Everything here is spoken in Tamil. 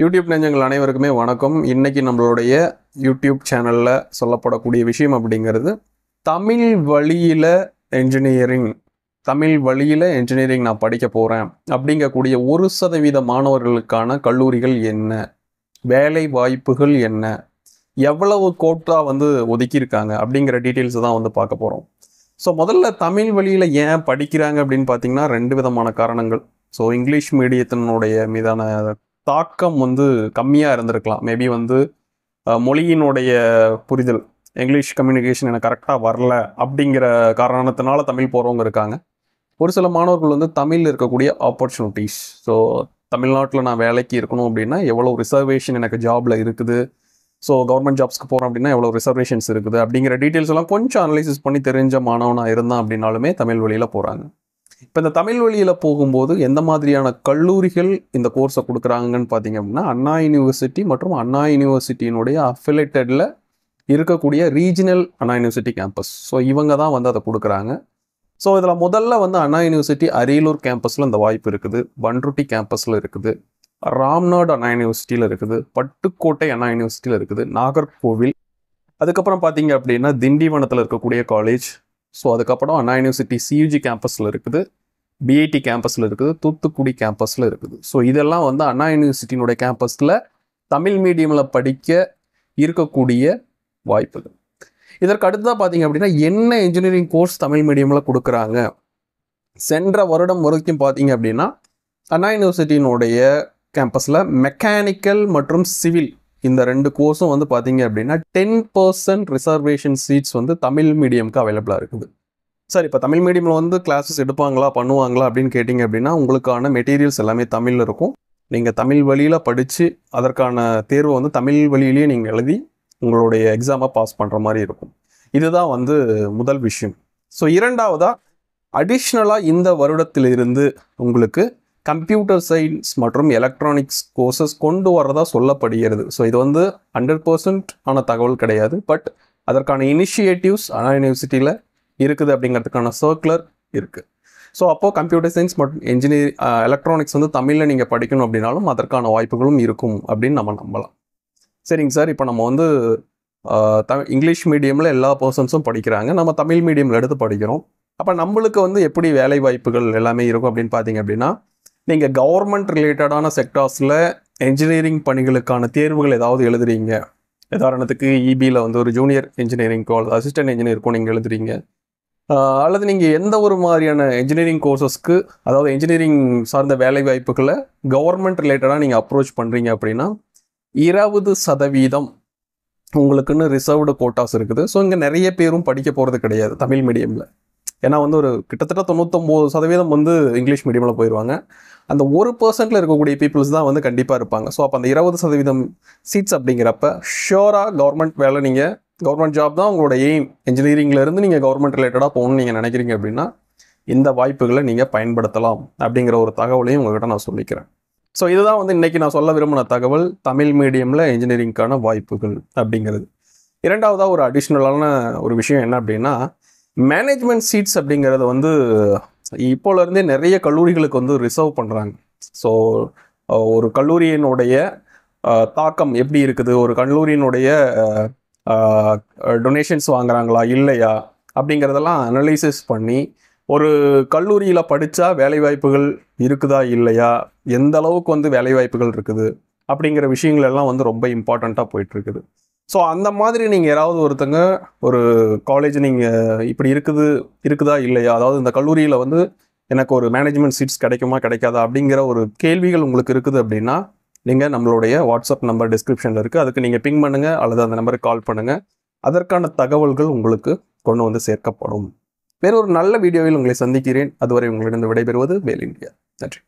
யூடியூப் நெஞ்சங்கள் அனைவருக்குமே வணக்கம் இன்றைக்கி நம்மளுடைய யூடியூப் சேனலில் சொல்லப்படக்கூடிய விஷயம் அப்படிங்கிறது தமிழ் வழியில் என்ஜினியரிங் தமிழ் வழியில் என்ஜினியரிங் நான் படிக்க போகிறேன் அப்படிங்கக்கூடிய ஒரு சதவீத மாணவர்களுக்கான கல்லூரிகள் என்ன வேலை வாய்ப்புகள் என்ன எவ்வளவு கோட்டாக வந்து ஒதுக்கியிருக்காங்க அப்படிங்கிற டீட்டெயில்ஸை தான் வந்து பார்க்க போகிறோம் ஸோ முதல்ல தமிழ் வழியில் ஏன் படிக்கிறாங்க அப்படின்னு பார்த்தீங்கன்னா ரெண்டு விதமான காரணங்கள் ஸோ இங்கிலீஷ் மீடியத்தினுடைய மீதான தாக்கம் வந்து கம்மியாக இருந்திருக்கலாம் மேபி வந்து மொழியினுடைய புரிதல் இங்கிலீஷ் கம்யூனிகேஷன் எனக்கு கரெக்டாக வரல அப்படிங்கிற காரணத்தினால தமிழ் போகிறவங்க இருக்காங்க ஒரு சில மாணவர்கள் வந்து தமிழில் இருக்கக்கூடிய ஆப்பர்ச்சுனிட்டிஸ் ஸோ தமிழ்நாட்டில் நான் வேலைக்கு இருக்கணும் அப்படின்னா எவ்வளோ ரிசர்வேஷன் எனக்கு ஜாபில் இருக்குது ஸோ கவர்மெண்ட் ஜாப்ஸ்க்கு போகிறோம் அப்படின்னா எவ்வளோ ரிசர்வேஷன்ஸ் இருக்குது அப்படிங்கிற டீட்டெயில்ஸ் எல்லாம் கொஞ்சம் அனலைசிஸ் பண்ணி தெரிஞ்ச மாணவனாக இருந்தான் அப்படின்னாலுமே தமிழ் வழியில் போகிறாங்க இப்போ இந்த தமிழ் வழியில் போகும்போது எந்த மாதிரியான கல்லூரிகள் இந்த கோர்ஸை கொடுக்குறாங்கன்னு பார்த்தீங்க அப்படின்னா அண்ணா யூனிவர்சிட்டி மற்றும் அண்ணா யூனிவர்சிட்டியினுடைய அஃபிலேட்டடில் இருக்கக்கூடிய regional Anna university campus so இவங்க தான் வந்து அதை கொடுக்குறாங்க ஸோ இதில் முதல்ல வந்து அண்ணா யூனிவர்சிட்டி அரியலூர் கேம்பஸில் இந்த வாய்ப்பு இருக்குது பன்ருட்டி கேம்பஸில் இருக்குது ராம்நாடு அண்ணா யூனிவர்சிட்டியில் இருக்குது பட்டுக்கோட்டை அண்ணா யூனிவர்சிட்டியில் இருக்குது நாகர்கோவில் அதுக்கப்புறம் பார்த்தீங்க அப்படின்னா திண்டிவனத்தில் இருக்கக்கூடிய காலேஜ் ஸோ அதுக்கப்புறம் அண்ணா யூனிவர்சிட்டி சியூஜி கேம்பஸில் இருக்குது பிஐடி கேம்பஸில் இருக்குது தூத்துக்குடி கேம்பஸில் இருக்குது ஸோ இதெல்லாம் வந்து அண்ணா யூனிவர்சிட்டியினுடைய கேம்பஸில் தமிழ் மீடியமில் படிக்க இருக்கக்கூடிய வாய்ப்புகள் இதற்கு அடுத்ததாக பார்த்தீங்க அப்படின்னா என்ன இன்ஜினியரிங் கோர்ஸ் தமிழ் மீடியமில் கொடுக்குறாங்க சென்ற வருடம் வரைக்கும் பார்த்தீங்க அப்படின்னா அண்ணா யூனிவர்சிட்டியினுடைய கேம்பஸில் மெக்கானிக்கல் மற்றும் சிவில் இந்த ரெண்டு கோர்ஸும் வந்து பார்த்தீங்க அப்படின்னா டென் பர்சன்ட் ரிசர்வேஷன் சீட்ஸ் வந்து தமிழ் மீடியமுக்கு அவைலபிளாக இருக்குது சார் இப்போ தமிழ் மீடியமில் வந்து கிளாஸஸ் எடுப்பாங்களா பண்ணுவாங்களா அப்படின்னு கேட்டிங்க அப்படின்னா உங்களுக்கான மெட்டீரியல்ஸ் எல்லாமே தமிழில் இருக்கும் நீங்கள் தமிழ் வழியில் படித்து அதற்கான தேர்வை வந்து தமிழ் வழியிலேயே நீங்கள் எழுதி உங்களுடைய எக்ஸாமை பாஸ் பண்ணுற மாதிரி இருக்கும் இதுதான் வந்து முதல் விஷயம் ஸோ இரண்டாவதாக அடிஷ்னலாக இந்த வருடத்திலிருந்து உங்களுக்கு கம்ப்யூட்டர் சயின்ஸ் மற்றும் எலக்ட்ரானிக்ஸ் கோர்சஸ் கொண்டு வரதா சொல்லப்படுகிறது ஸோ இது வந்து ஹண்ட்ரட் பர்சன்ட் ஆன தகவல் கிடையாது பட் அதற்கான இனிஷியேட்டிவ்ஸ் அண்ணா யூனிவர்சிட்டியில் இருக்குது அப்படிங்கிறதுக்கான சர்க்குலர் இருக்குது ஸோ அப்போது கம்ப்யூட்டர் சயின்ஸ் மற்றும் என்ஜினியர் எலக்ட்ரானிக்ஸ் வந்து தமிழில் நீங்கள் படிக்கணும் அப்படின்னாலும் அதற்கான வாய்ப்புகளும் இருக்கும் அப்படின்னு நம்ம நம்பலாம் சரிங்க சார் இப்போ நம்ம வந்து தமிழ் இங்கிலீஷ் மீடியமில் எல்லா பர்சன்ஸும் படிக்கிறாங்க நம்ம தமிழ் மீடியமில் எடுத்து படிக்கிறோம் அப்போ நம்மளுக்கு வந்து எப்படி வேலை வாய்ப்புகள் எல்லாமே இருக்கும் அப்படின்னு பார்த்தீங்க அப்படின்னா நீங்கள் கவர்மெண்ட் ரிலேட்டடான செக்டார்ஸில் என்ஜினியரிங் பணிகளுக்கான தேர்வுகள் ஏதாவது எழுதுறீங்க உதாரணத்துக்கு இபியில் e வந்து ஒரு ஜூனியர் இன்ஜினியரிங்க்கோ அல்லது அசிஸ்டன்ட் இன்ஜினியருக்கோ நீங்கள் எழுதுறீங்க அல்லது நீங்கள் எந்த ஒரு மாதிரியான இன்ஜினியரிங் கோர்சஸ்க்கு அதாவது இன்ஜினியரிங் சார்ந்த வேலை வாய்ப்புகளை கவர்மெண்ட் ரிலேட்டடாக நீங்கள் அப்ரோச் பண்ணுறீங்க அப்படின்னா இருபது சதவீதம் உங்களுக்குன்னு ரிசர்வ்டு கோட்டாஸ் இருக்குது ஸோ இங்கே நிறைய பேரும் படிக்க போகிறது கிடையாது தமிழ் மீடியமில் ஏன்னா வந்து ஒரு கிட்டத்தட்ட தொண்ணூத்தொம்போது சதவீதம் வந்து இங்கிலீஷ் மீடியமில் போயிடுவாங்க அந்த ஒரு பர்சன்ட்டில் இருக்கக்கூடிய பீப்புள்ஸ் தான் வந்து கண்டிப்பாக இருப்பாங்க ஸோ அப்போ அந்த இருபது சதவீதம் சீட்ஸ் அப்படிங்கிறப்ப ஷியோராக கவர்மெண்ட் வேலை நீங்கள் கவர்மெண்ட் ஜாப் தான் உங்களோட எய்ம் இன்ஜினியரிங்லேருந்து நீங்கள் கவர்மெண்ட் ரிலேட்டடாக போகணும்னு நீங்கள் நினைக்கிறீங்க அப்படின்னா இந்த வாய்ப்புகளை நீங்கள் பயன்படுத்தலாம் அப்படிங்கிற ஒரு தகவலையும் உங்கள்கிட்ட நான் சொல்லிக்கிறேன் ஸோ இதுதான் வந்து இன்றைக்கி நான் சொல்ல விரும்பின தகவல் தமிழ் மீடியமில் இன்ஜினியரிங்க்கான வாய்ப்புகள் அப்படிங்கிறது இரண்டாவதாக ஒரு அடிஷ்னலான ஒரு விஷயம் என்ன அப்படின்னா மேனேஜ்மெண்ட் சீட்ஸ் அப்படிங்கிறது வந்து இப்போலேருந்தே நிறைய கல்லூரிகளுக்கு வந்து ரிசர்வ் பண்ணுறாங்க ஸோ ஒரு கல்லூரியினுடைய தாக்கம் எப்படி இருக்குது ஒரு கல்லூரியினுடைய டொனேஷன்ஸ் வாங்குறாங்களா இல்லையா அப்படிங்கிறதெல்லாம் அனலைசிஸ் பண்ணி ஒரு கல்லூரியில் படித்தா வேலைவாய்ப்புகள் இருக்குதா இல்லையா எந்த அளவுக்கு வந்து வேலைவாய்ப்புகள் இருக்குது அப்படிங்கிற விஷயங்கள் எல்லாம் வந்து ரொம்ப இம்பார்ட்டண்ட்டாக போயிட்டுருக்குது ஸோ அந்த மாதிரி நீங்கள் ஏதாவது ஒருத்தங்க ஒரு காலேஜ் நீங்கள் இப்படி இருக்குது இருக்குதா இல்லையா அதாவது இந்த கல்லூரியில் வந்து எனக்கு ஒரு மேனேஜ்மெண்ட் சீட்ஸ் கிடைக்குமா கிடைக்காதா அப்படிங்கிற ஒரு கேள்விகள் உங்களுக்கு இருக்குது அப்படின்னா நீங்கள் நம்மளுடைய வாட்ஸ்அப் நம்பர் டிஸ்கிரிப்ஷனில் இருக்குது அதுக்கு நீங்கள் பிங் பண்ணுங்கள் அல்லது அந்த நம்பருக்கு கால் பண்ணுங்கள் அதற்கான தகவல்கள் உங்களுக்கு கொண்டு வந்து சேர்க்கப்படும் வேறொரு நல்ல வீடியோவில் உங்களை சந்திக்கிறேன் அதுவரை உங்களிடம் விடைபெறுவது வேல் இந்தியா நன்றி